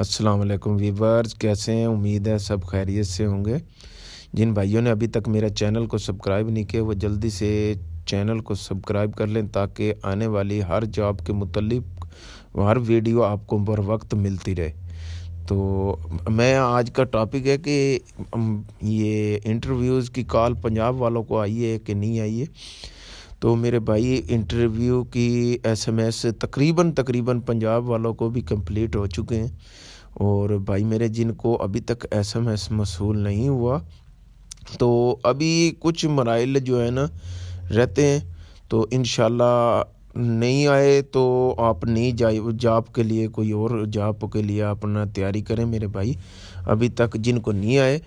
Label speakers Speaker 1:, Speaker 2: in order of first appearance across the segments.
Speaker 1: अस्सलाम वालेकुम वीवर्स कैसे हैं उम्मीद है सब खैरियत से होंगे जिन भाइयों ने अभी तक मेरा चैनल को सब्सक्राइब नहीं किया वो जल्दी से चैनल को सब्सक्राइब कर लें ताकि आने वाली हर जॉब के मुतलिक हर वीडियो आपको बर वक्त मिलती रहे तो मैं आज का टॉपिक है कि ये इंटरव्यूज़ की कॉल पंजाब वालों को आई है कि नहीं आई है तो मेरे भाई इंटरव्यू की एसएमएस तकरीबन तकरीबन पंजाब वालों को भी कंप्लीट हो चुके हैं और भाई मेरे जिनको अभी तक एसएमएस मसूल नहीं हुआ तो अभी कुछ मराइल जो है ना रहते हैं तो इन नहीं आए तो आप नहीं जाए जाप के लिए कोई और जाप के लिए अपना तैयारी करें मेरे भाई अभी तक जिनको नहीं आए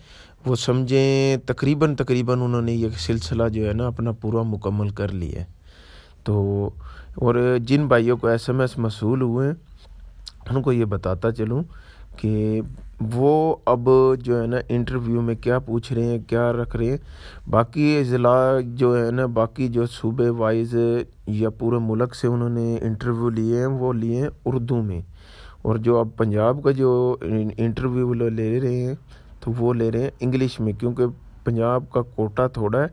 Speaker 1: वो समझें तकरीबन तकरीबन उन्होंने ये सिलसिला जो है ना अपना पूरा मुकम्मल कर लिया है तो और जिन भाइयों को एस एम एस मसूल हुए उनको ये बताता चलूँ कि वो अब जो है ना इंटरव्यू में क्या पूछ रहे हैं क्या रख रहे हैं बाकी ज़िला जो है ना बाकी जो सूबे वाइज या पूरे मुल्क से उन्होंने इंटरव्यू लिए हैं वो लिए हैं उर्दू में और जो अब पंजाब का जो इंटरव्यू ले रहे हैं तो वो ले रहे हैं इंग्लिश में क्योंकि पंजाब का कोटा थोड़ा है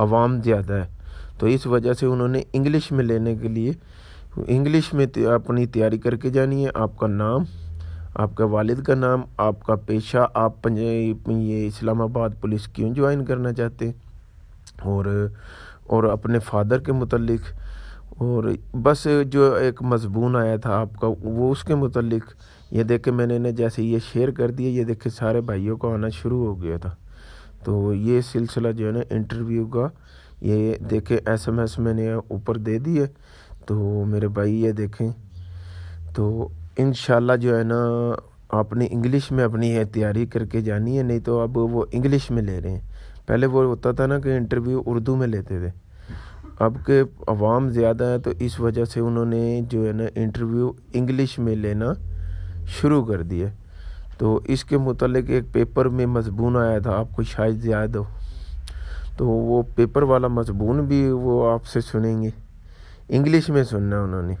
Speaker 1: आवाम ज़्यादा है तो इस वजह से उन्होंने इंग्लिश में लेने के लिए इंग्लिश में अपनी तैयारी करके जानी है आपका नाम आपका वालिद का नाम आपका पेशा आप ये इस्लामाबाद पुलिस क्यों ज्वाइन करना चाहते हैं और और अपने फादर के मतलब और बस जो एक मजबून आया था आपका वो उसके मतलब ये देख के मैंने ने जैसे ये शेयर कर दिया ये देख के सारे भाइयों का आना शुरू हो गया था तो ये सिलसिला जो है ना इंटरव्यू का ये देखे एस एम एस मैंने ऊपर दे दिए तो मेरे भाई ये देखें तो इन जो है ना आपने इंग्लिश में अपनी ये तैयारी करके जानी है नहीं तो अब वो इंग्लिश में ले रहे हैं पहले वो होता था ना कि इंटरव्यू उर्दू में लेते थे अब के अवाम ज़्यादा है तो इस वजह से उन्होंने जो है ना इंटरव्यू इंग्लिश में लेना शुरू कर दिया तो इसके मतलब एक पेपर में मजबून आया था आपको शायद याद हो तो वो पेपर वाला मजबून भी वो आपसे सुनेंगे इंग्लिश में सुनना उन्होंने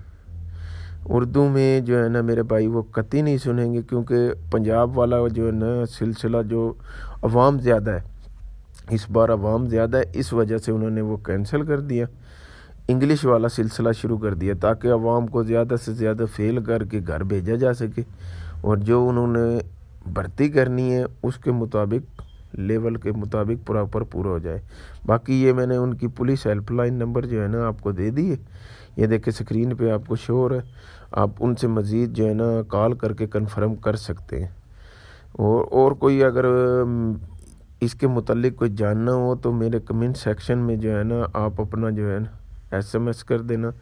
Speaker 1: उर्दू में जो है ना मेरे भाई वो कति नहीं सुनेंगे क्योंकि पंजाब वाला जो है ना सिलसिला जो आवाम ज़्यादा है इस बार आवाम ज़्यादा है इस वजह से उन्होंने वो कैंसिल कर दिया इंग्लिश वाला सिलसिला शुरू कर दिया ताकि आवाम को ज़्यादा से ज़्यादा फेल करके घर भेजा जा सके और जो उन्होंने भर्ती करनी है उसके मुताबिक लेवल के मुताबिक प्रॉपर पूरा हो जाए बाकी ये मैंने उनकी पुलिस हेल्पलाइन नंबर जो है ना आपको दे दिए ये देखे स्क्रीन पे आपको शोर है आप उनसे मज़ीद जो है ना कॉल करके कंफर्म कर सकते हैं और और कोई अगर इसके मतलब कोई जानना हो तो मेरे कमेंट सेक्शन में जो है ना आप अपना जो है ना एसएमएस कर देना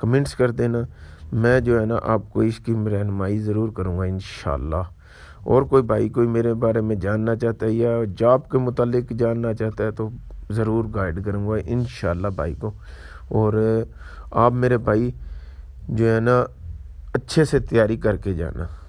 Speaker 1: कमेंट्स कर देना मैं जो है ना आपको इसकी रहनमाई ज़रूर करूँगा इन और कोई भाई कोई मेरे बारे में जानना चाहता है या जॉब के मतलब जानना चाहता है तो ज़रूर गाइड करूँगा इन भाई को और आप मेरे भाई जो है ना अच्छे से तैयारी करके जाना